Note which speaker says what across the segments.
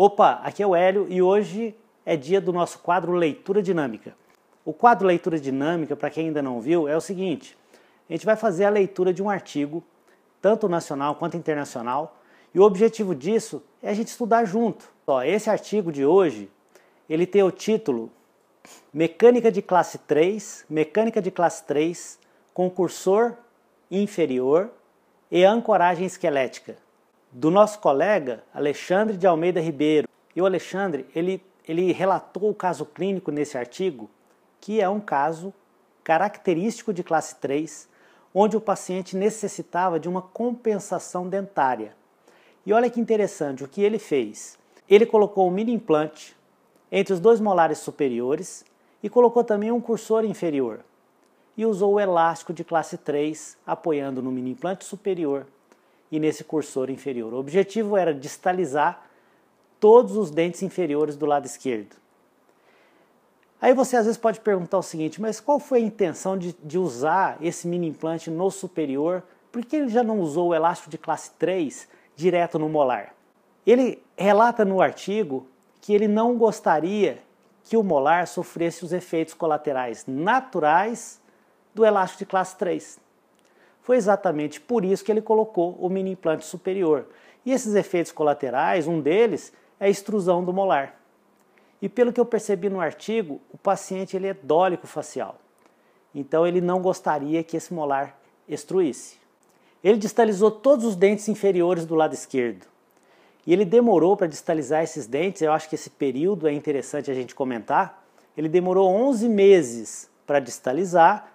Speaker 1: Opa, aqui é o Hélio e hoje é dia do nosso quadro Leitura Dinâmica. O quadro Leitura Dinâmica, para quem ainda não viu, é o seguinte: a gente vai fazer a leitura de um artigo, tanto nacional quanto internacional, e o objetivo disso é a gente estudar junto. Ó, esse artigo de hoje, ele tem o título Mecânica de classe 3, mecânica de classe 3, concursor inferior e ancoragem esquelética do nosso colega Alexandre de Almeida Ribeiro. E o Alexandre, ele, ele relatou o caso clínico nesse artigo, que é um caso característico de classe 3, onde o paciente necessitava de uma compensação dentária. E olha que interessante o que ele fez. Ele colocou um mini implante entre os dois molares superiores e colocou também um cursor inferior. E usou o elástico de classe 3 apoiando no mini implante superior e nesse cursor inferior. O objetivo era distalizar todos os dentes inferiores do lado esquerdo. Aí você às vezes pode perguntar o seguinte, mas qual foi a intenção de, de usar esse mini implante no superior? Por que ele já não usou o elástico de classe 3 direto no molar? Ele relata no artigo que ele não gostaria que o molar sofresse os efeitos colaterais naturais do elástico de classe 3. Foi exatamente por isso que ele colocou o mini implante superior. E esses efeitos colaterais, um deles é a extrusão do molar. E pelo que eu percebi no artigo, o paciente ele é dólico facial. Então ele não gostaria que esse molar extruísse. Ele distalizou todos os dentes inferiores do lado esquerdo. E ele demorou para distalizar esses dentes, eu acho que esse período é interessante a gente comentar. Ele demorou 11 meses para distalizar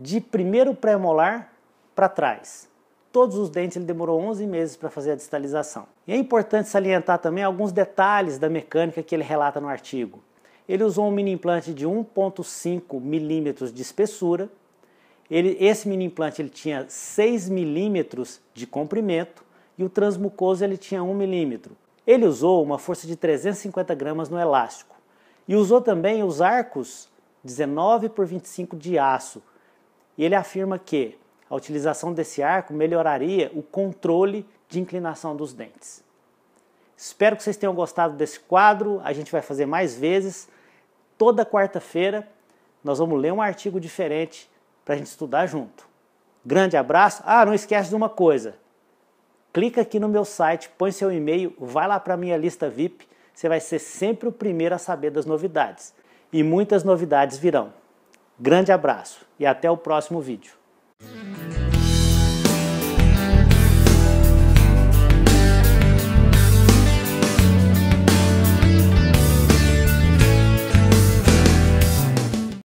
Speaker 1: de primeiro pré-molar para trás. Todos os dentes ele demorou 11 meses para fazer a distalização. E é importante salientar também alguns detalhes da mecânica que ele relata no artigo. Ele usou um mini implante de 1.5 milímetros de espessura. Ele, esse mini implante ele tinha 6 milímetros de comprimento e o transmucoso ele tinha 1 milímetro. Ele usou uma força de 350 gramas no elástico e usou também os arcos 19 por 25 de aço. E ele afirma que a utilização desse arco melhoraria o controle de inclinação dos dentes. Espero que vocês tenham gostado desse quadro. A gente vai fazer mais vezes. Toda quarta-feira nós vamos ler um artigo diferente para a gente estudar junto. Grande abraço. Ah, não esquece de uma coisa. Clica aqui no meu site, põe seu e-mail, vai lá para minha lista VIP. Você vai ser sempre o primeiro a saber das novidades. E muitas novidades virão. Grande abraço e até o próximo vídeo.